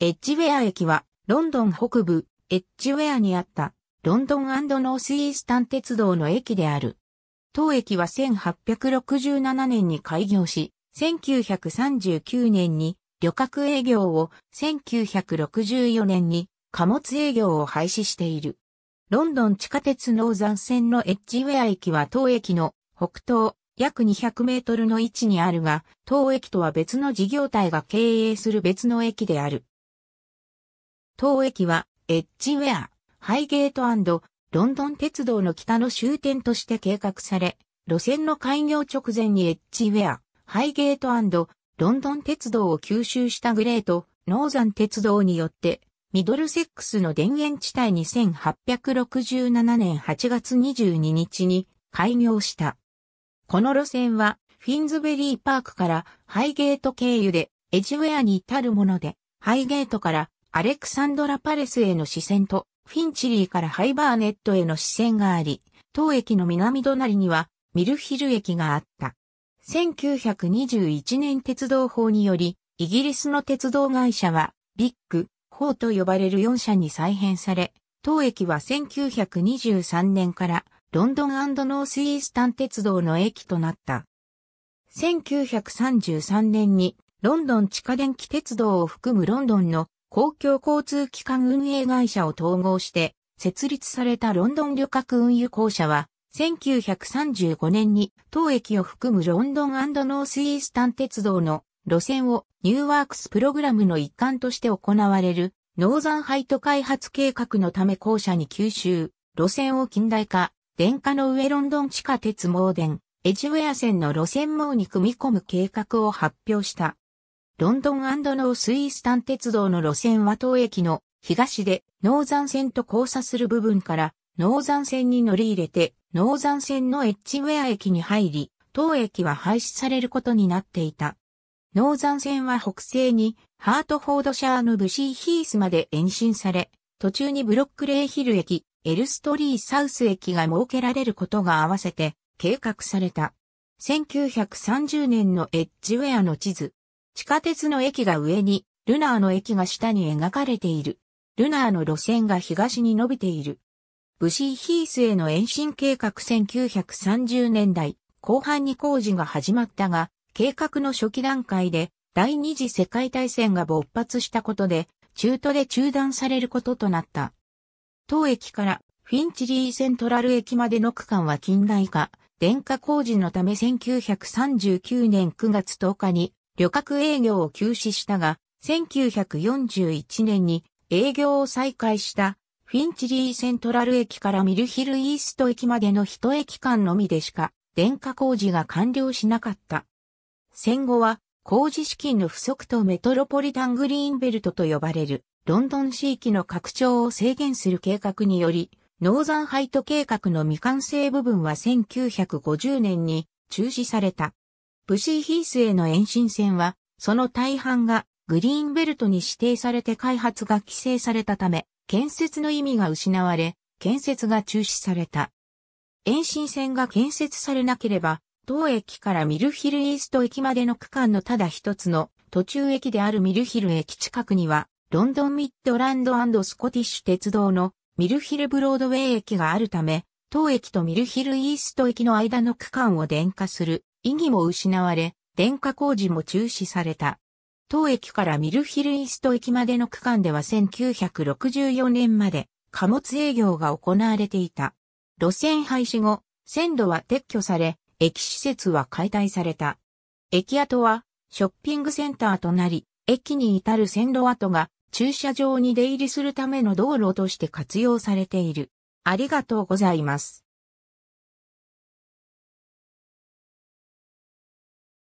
エッジウェア駅は、ロンドン北部、エッジウェアにあった、ロンドンノースイースタン鉄道の駅である。当駅は1867年に開業し、1939年に旅客営業を、1964年に貨物営業を廃止している。ロンドン地下鉄ノーザン線のエッジウェア駅は当駅の北東約200メートルの位置にあるが、当駅とは別の事業体が経営する別の駅である。当駅は、エッジウェア、ハイゲートロンドン鉄道の北の終点として計画され、路線の開業直前にエッジウェア、ハイゲートロンドン鉄道を吸収したグレート、ノーザン鉄道によって、ミドルセックスの田園地帯に1867年8月22日に開業した。この路線は、フィンズベリーパークからハイゲート経由で、エッジウェアに至るもので、ハイゲートからアレクサンドラパレスへの視線と、フィンチリーからハイバーネットへの視線があり、当駅の南隣には、ミルヒル駅があった。1921年鉄道法により、イギリスの鉄道会社は、ビッグ、ーと呼ばれる4社に再編され、当駅は1923年からロンドンノースイースタン鉄道の駅となった。1933年にロンドン地下電気鉄道を含むロンドンの公共交通機関運営会社を統合して設立されたロンドン旅客運輸公社は1935年に当駅を含むロンドンノースイースタン鉄道の路線をニューワークスプログラムの一環として行われるノーザンハイト開発計画のため校舎に吸収、路線を近代化、電化の上ロンドン地下鉄モーデン、エジウェア線の路線網に組み込む計画を発表した。ロンドンノースイースタン鉄道の路線は当駅の東でノーザン線と交差する部分からノーザン線に乗り入れてノーザン線のエッジウェア駅に入り、当駅は廃止されることになっていた。ノーザン線は北西にハートフォードシャーのブシーヒースまで延伸され、途中にブロックレイヒル駅、エルストリーサウス駅が設けられることが合わせて計画された。1930年のエッジウェアの地図、地下鉄の駅が上に、ルナーの駅が下に描かれている。ルナーの路線が東に伸びている。ブシーヒースへの延伸計画1930年代後半に工事が始まったが、計画の初期段階で第二次世界大戦が勃発したことで、中途で中断されることとなった。当駅からフィンチリーセントラル駅までの区間は近代化、電化工事のため1939年9月10日に旅客営業を休止したが、1941年に営業を再開したフィンチリーセントラル駅からミルヒルイースト駅までの一駅間のみでしか電化工事が完了しなかった。戦後は工事資金の不足とメトロポリタングリーンベルトと呼ばれるロンドン市域の拡張を制限する計画により、ノーザンハイト計画の未完成部分は1950年に中止された。ブシーヒースへの延伸線は、その大半がグリーンベルトに指定されて開発が規制されたため、建設の意味が失われ、建設が中止された。延伸線が建設されなければ、当駅からミルヒルイースト駅までの区間のただ一つの途中駅であるミルヒル駅近くには、ロンドンミッドランドスコティッシュ鉄道のミルヒルブロードウェイ駅があるため、当駅とミルヒルイースト駅の間の区間を電化する意義も失われ、電化工事も中止された。当駅からミルヒルイースト駅までの区間では1964年まで貨物営業が行われていた。路線廃止後、線路は撤去され、駅施設は解体された。駅跡はショッピングセンターとなり、駅に至る線路跡が駐車場に出入りするための道路として活用されている。ありがとうございます。